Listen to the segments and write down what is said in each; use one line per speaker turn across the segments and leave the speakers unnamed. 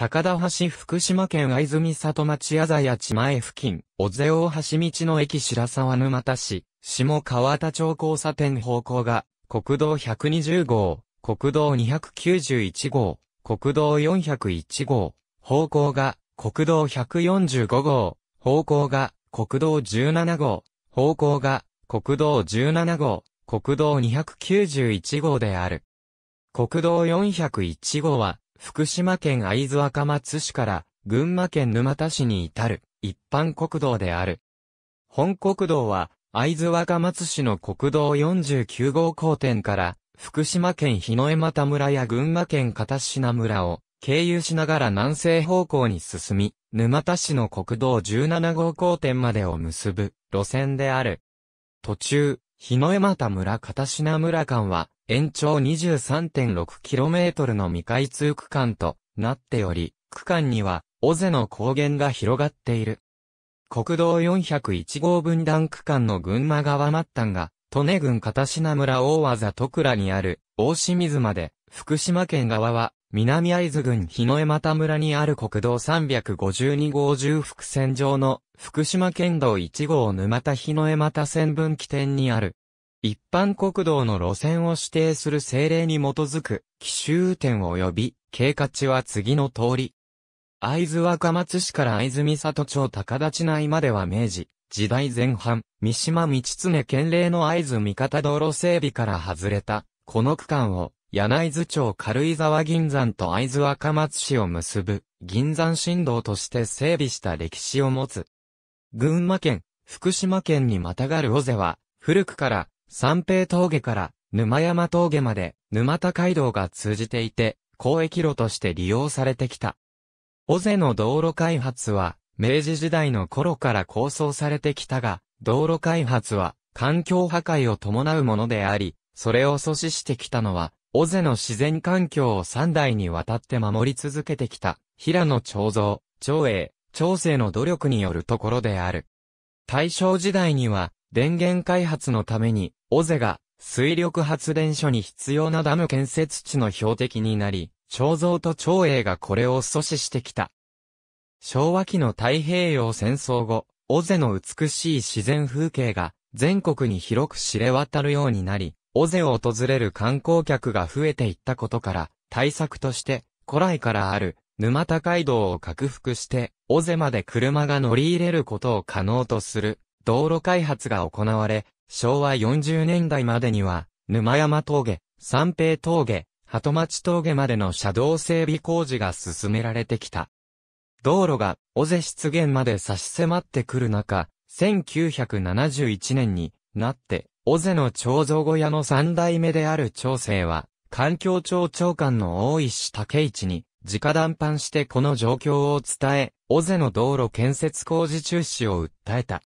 高田橋福島県藍住里町あざや地前付近、小瀬大橋道の駅白沢沼田市、下川田町交差点方向が、国道120号、国道291号、国道401号、方向が、国道145号、方向が、国道17号、方向が、国道17号、国道291号である。国道401号は、福島県会津若松市から群馬県沼田市に至る一般国道である。本国道は会津若松市の国道49号交点から福島県日野江又村や群馬県片品村を経由しながら南西方向に進み、沼田市の国道17号交点までを結ぶ路線である。途中、日の山田村片品村間は、延長 23.6km の未開通区間となっており、区間には、尾瀬の高原が広がっている。国道401号分断区間の群馬側末端が、利根郡片品村大和戸倉にある、大清水まで、福島県側は、南会津郡日野江又村にある国道352号重複線上の福島県道1号沼田日野江又線分岐点にある。一般国道の路線を指定する政令に基づく奇襲点及び経過値は次の通り。会津若松市から会津三里町高立内までは明治、時代前半、三島道常県令の会津味方道路整備から外れた、この区間を柳津町軽井沢銀山と会津若松市を結ぶ銀山振動として整備した歴史を持つ。群馬県、福島県にまたがる尾瀬は、古くから三平峠から沼山峠まで沼田街道が通じていて、交易路として利用されてきた。尾瀬の道路開発は、明治時代の頃から構想されてきたが、道路開発は環境破壊を伴うものであり、それを阻止してきたのは尾瀬の自然環境を三代にわたって守り続けてきた、平野長造、長英、長生の努力によるところである。大正時代には、電源開発のために、尾瀬が水力発電所に必要なダム建設地の標的になり、長造と長英がこれを阻止してきた。昭和期の太平洋戦争後、尾瀬の美しい自然風景が全国に広く知れ渡るようになり、尾瀬を訪れる観光客が増えていったことから、対策として、古来からある、沼田街道を拡幅して、尾瀬まで車が乗り入れることを可能とする、道路開発が行われ、昭和40年代までには、沼山峠、三平峠、鳩町峠までの車道整備工事が進められてきた。道路が、尾瀬湿原まで差し迫ってくる中、1971年になって、尾瀬の彫像小屋の三代目である長生は、環境庁長官の大石武一に、直談判してこの状況を伝え、尾瀬の道路建設工事中止を訴えた。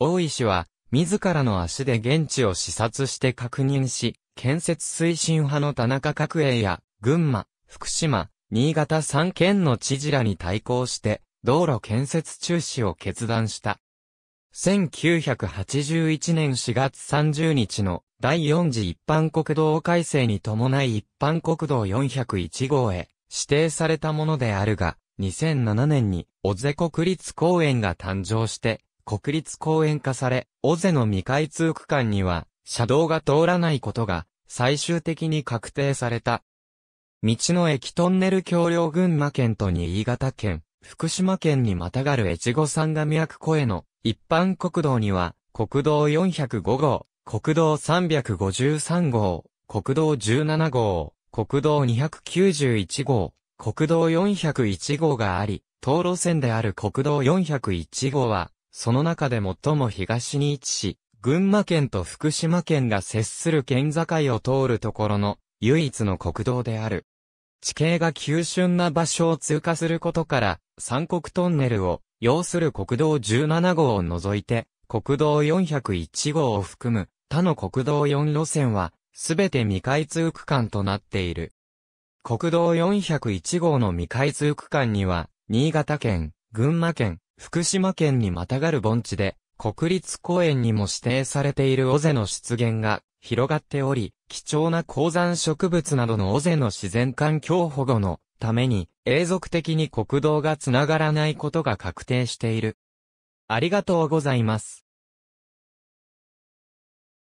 大石は、自らの足で現地を視察して確認し、建設推進派の田中角栄や、群馬、福島、新潟3県の知事らに対抗して、道路建設中止を決断した。1981年4月30日の第4次一般国道改正に伴い一般国道401号へ指定されたものであるが、2007年に尾瀬国立公園が誕生して国立公園化され、尾瀬の未開通区間には車道が通らないことが最終的に確定された。道の駅トンネル橋梁群馬県と新潟県、福島県にまたがる越後山が脈湖への一般国道には、国道405号、国道353号、国道17号、国道291号、国道401号があり、道路線である国道401号は、その中で最も東に位置し、群馬県と福島県が接する県境を通るところの唯一の国道である。地形が急峻な場所を通過することから、三国トンネルを要する国道17号を除いて、国道401号を含む他の国道4路線は、すべて未開通区間となっている。国道401号の未開通区間には、新潟県、群馬県、福島県にまたがる盆地で、国立公園にも指定されている尾瀬の出現が広がっており、貴重な鉱山植物などの尾瀬の自然環境保護のために、永続的に国道がつながらないことが確定している。ありがとうございます。